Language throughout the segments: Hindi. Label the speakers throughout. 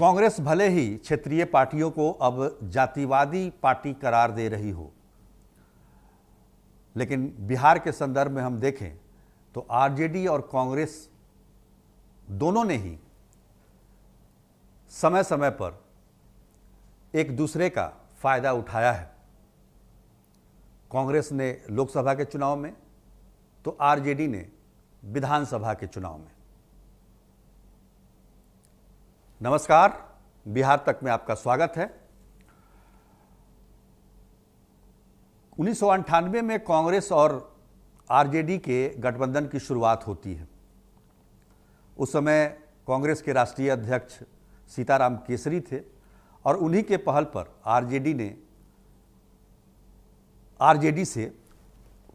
Speaker 1: कांग्रेस भले ही क्षेत्रीय पार्टियों को अब जातिवादी पार्टी करार दे रही हो लेकिन बिहार के संदर्भ में हम देखें तो आरजेडी और कांग्रेस दोनों ने ही समय समय पर एक दूसरे का फायदा उठाया है कांग्रेस ने लोकसभा के चुनाव में तो आरजेडी ने विधानसभा के चुनाव में नमस्कार बिहार तक में आपका स्वागत है उन्नीस में कांग्रेस और आरजेडी के गठबंधन की शुरुआत होती है उस समय कांग्रेस के राष्ट्रीय अध्यक्ष सीताराम केसरी थे और उन्हीं के पहल पर आरजेडी ने आरजेडी से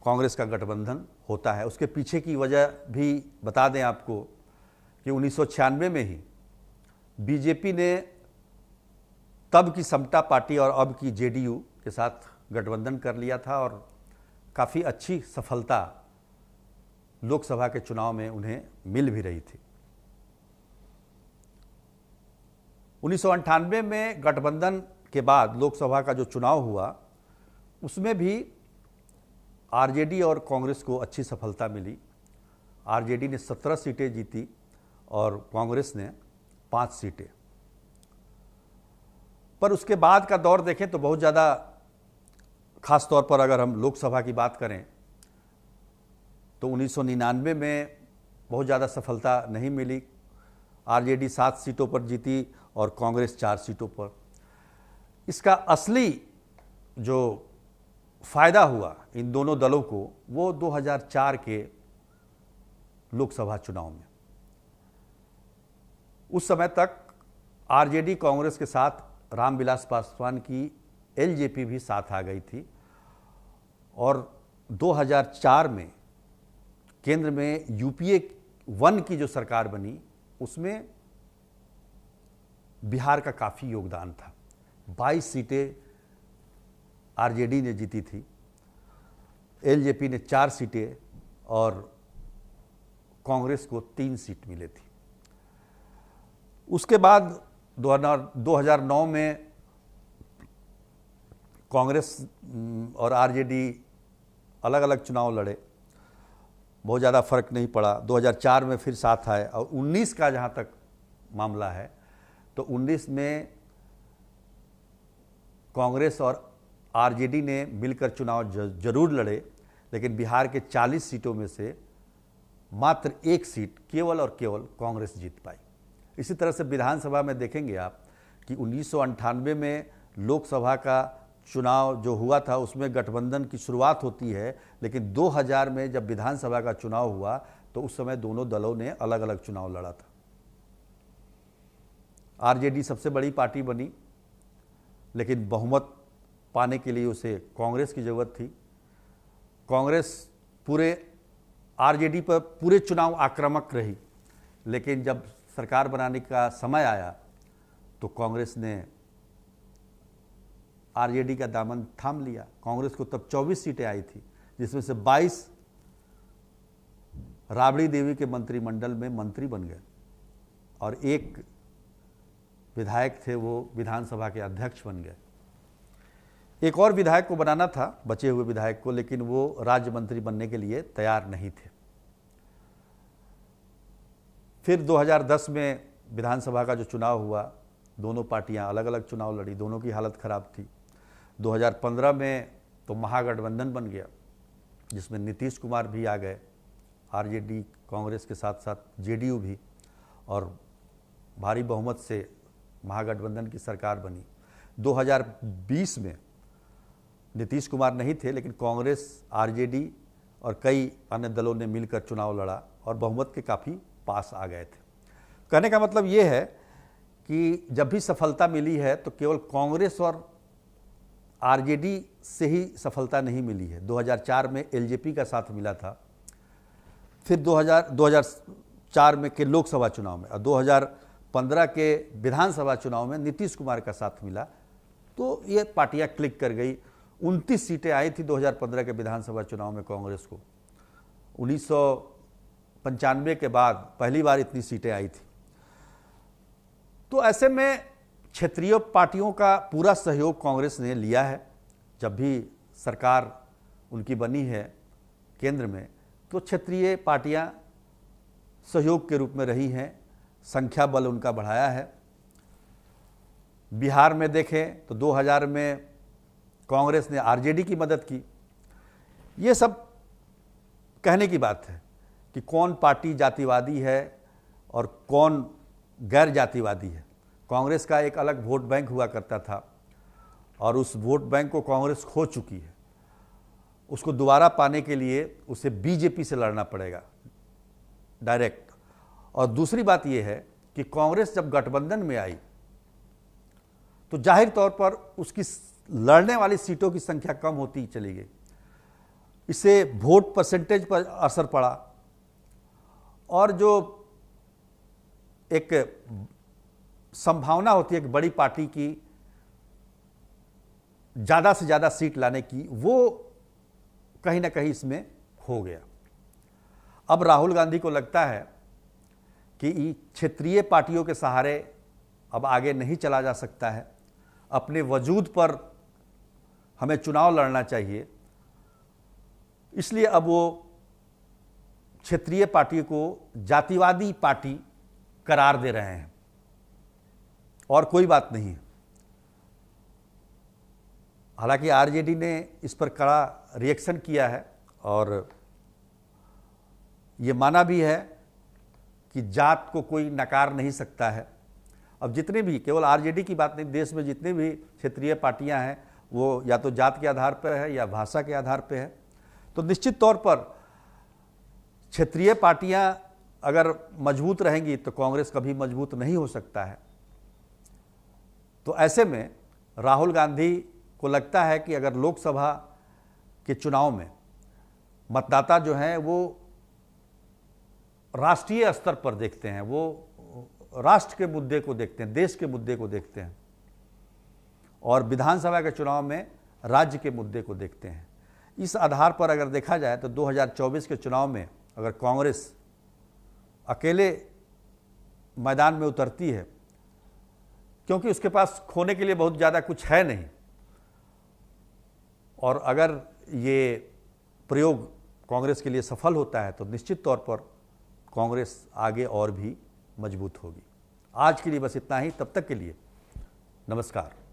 Speaker 1: कांग्रेस का गठबंधन होता है उसके पीछे की वजह भी बता दें आपको कि उन्नीस में ही बीजेपी ने तब की समता पार्टी और अब की जेडीयू के साथ गठबंधन कर लिया था और काफ़ी अच्छी सफलता लोकसभा के चुनाव में उन्हें मिल भी रही थी उन्नीस में गठबंधन के बाद लोकसभा का जो चुनाव हुआ उसमें भी आरजेडी और कांग्रेस को अच्छी सफलता मिली आरजेडी ने 17 सीटें जीती और कांग्रेस ने पांच सीटें पर उसके बाद का दौर देखें तो बहुत ज़्यादा खास तौर पर अगर हम लोकसभा की बात करें तो 1999 में बहुत ज़्यादा सफलता नहीं मिली आरजेडी सात सीटों पर जीती और कांग्रेस चार सीटों पर इसका असली जो फ़ायदा हुआ इन दोनों दलों को वो 2004 के लोकसभा चुनाव में उस समय तक आरजेडी कांग्रेस के साथ रामविलास पासवान की एलजेपी भी साथ आ गई थी और 2004 में केंद्र में यूपीए वन की जो सरकार बनी उसमें बिहार का काफ़ी योगदान था 22 सीटें आरजेडी ने जीती थी एलजेपी ने चार सीटें और कांग्रेस को तीन सीट मिले थी उसके बाद 2009 में कांग्रेस और आरजेडी अलग अलग चुनाव लड़े बहुत ज़्यादा फर्क नहीं पड़ा 2004 में फिर साथ आए और 19 का जहाँ तक मामला है तो 19 में कांग्रेस और आरजेडी ने मिलकर चुनाव जरूर लड़े लेकिन बिहार के 40 सीटों में से मात्र एक सीट केवल और केवल कांग्रेस जीत पाई इसी तरह से विधानसभा में देखेंगे आप कि उन्नीस में लोकसभा का चुनाव जो हुआ था उसमें गठबंधन की शुरुआत होती है लेकिन 2000 में जब विधानसभा का चुनाव हुआ तो उस समय दोनों दलों ने अलग अलग चुनाव लड़ा था आरजेडी सबसे बड़ी पार्टी बनी लेकिन बहुमत पाने के लिए उसे कांग्रेस की ज़रूरत थी कांग्रेस पूरे आरजेडी पर पूरे चुनाव आक्रामक रही लेकिन जब सरकार बनाने का समय आया तो कांग्रेस ने आरजेडी का दामन थाम लिया कांग्रेस को तब 24 सीटें आई थी जिसमें से 22 राबड़ी देवी के मंत्रिमंडल में मंत्री बन गए और एक विधायक थे वो विधानसभा के अध्यक्ष बन गए एक और विधायक को बनाना था बचे हुए विधायक को लेकिन वो राज्य मंत्री बनने के लिए तैयार नहीं थे फिर 2010 में विधानसभा का जो चुनाव हुआ दोनों पार्टियां अलग अलग चुनाव लड़ी दोनों की हालत ख़राब थी 2015 में तो महागठबंधन बन गया जिसमें नीतीश कुमार भी आ गए आरजेडी कांग्रेस के साथ साथ जेडीयू भी और भारी बहुमत से महागठबंधन की सरकार बनी 2020 में नीतीश कुमार नहीं थे लेकिन कांग्रेस आरजेडी और कई अन्य दलों ने मिलकर चुनाव लड़ा और बहुमत के काफ़ी पास आ गए थे कहने का मतलब ये है कि जब भी सफलता मिली है तो केवल कांग्रेस और आरजेडी से ही सफलता नहीं मिली है 2004 में एलजेपी का साथ मिला था फिर 2000 2004 में के लोकसभा चुनाव में और 2015 के विधानसभा चुनाव में नीतीश कुमार का साथ मिला तो ये पार्टियां क्लिक कर गई 29 सीटें आई थी 2015 के विधानसभा चुनाव में कांग्रेस को उन्नीस पंचानवे के बाद पहली बार इतनी सीटें आई थी तो ऐसे में क्षेत्रीय पार्टियों का पूरा सहयोग कांग्रेस ने लिया है जब भी सरकार उनकी बनी है केंद्र में तो क्षेत्रीय पार्टियां सहयोग के रूप में रही हैं संख्या बल उनका बढ़ाया है बिहार में देखें तो 2000 में कांग्रेस ने आरजेडी की मदद की ये सब कहने की बात है कि कौन पार्टी जातिवादी है और कौन गैर जातिवादी है कांग्रेस का एक अलग वोट बैंक हुआ करता था और उस वोट बैंक को कांग्रेस खो चुकी है उसको दोबारा पाने के लिए उसे बीजेपी से लड़ना पड़ेगा डायरेक्ट और दूसरी बात यह है कि कांग्रेस जब गठबंधन में आई तो जाहिर तौर पर उसकी लड़ने वाली सीटों की संख्या कम होती चली गई इससे वोट परसेंटेज पर असर पड़ा और जो एक संभावना होती है एक बड़ी पार्टी की ज़्यादा से ज़्यादा सीट लाने की वो कहीं ना कहीं इसमें हो गया अब राहुल गांधी को लगता है कि क्षेत्रीय पार्टियों के सहारे अब आगे नहीं चला जा सकता है अपने वजूद पर हमें चुनाव लड़ना चाहिए इसलिए अब वो क्षेत्रीय पार्टी को जातिवादी पार्टी करार दे रहे हैं और कोई बात नहीं है हालांकि आरजेडी ने इस पर कड़ा रिएक्शन किया है और ये माना भी है कि जात को कोई नकार नहीं सकता है अब जितने भी केवल आरजेडी की बात नहीं देश में जितने भी क्षेत्रीय पार्टियां हैं वो या तो जात के आधार पर है या भाषा के आधार पर है तो निश्चित तौर पर क्षेत्रीय पार्टियां अगर मजबूत रहेंगी तो कांग्रेस कभी मजबूत नहीं हो सकता है तो ऐसे में राहुल गांधी को लगता है कि अगर लोकसभा के चुनाव में मतदाता जो हैं वो राष्ट्रीय स्तर पर देखते हैं वो राष्ट्र के मुद्दे को देखते हैं देश के मुद्दे को देखते हैं और विधानसभा के चुनाव में राज्य के मुद्दे को देखते हैं इस आधार पर अगर देखा जाए तो 2024 के चुनाव में अगर कांग्रेस अकेले मैदान में उतरती है क्योंकि उसके पास खोने के लिए बहुत ज़्यादा कुछ है नहीं और अगर ये प्रयोग कांग्रेस के लिए सफल होता है तो निश्चित तौर पर कांग्रेस आगे और भी मजबूत होगी आज के लिए बस इतना ही तब तक के लिए नमस्कार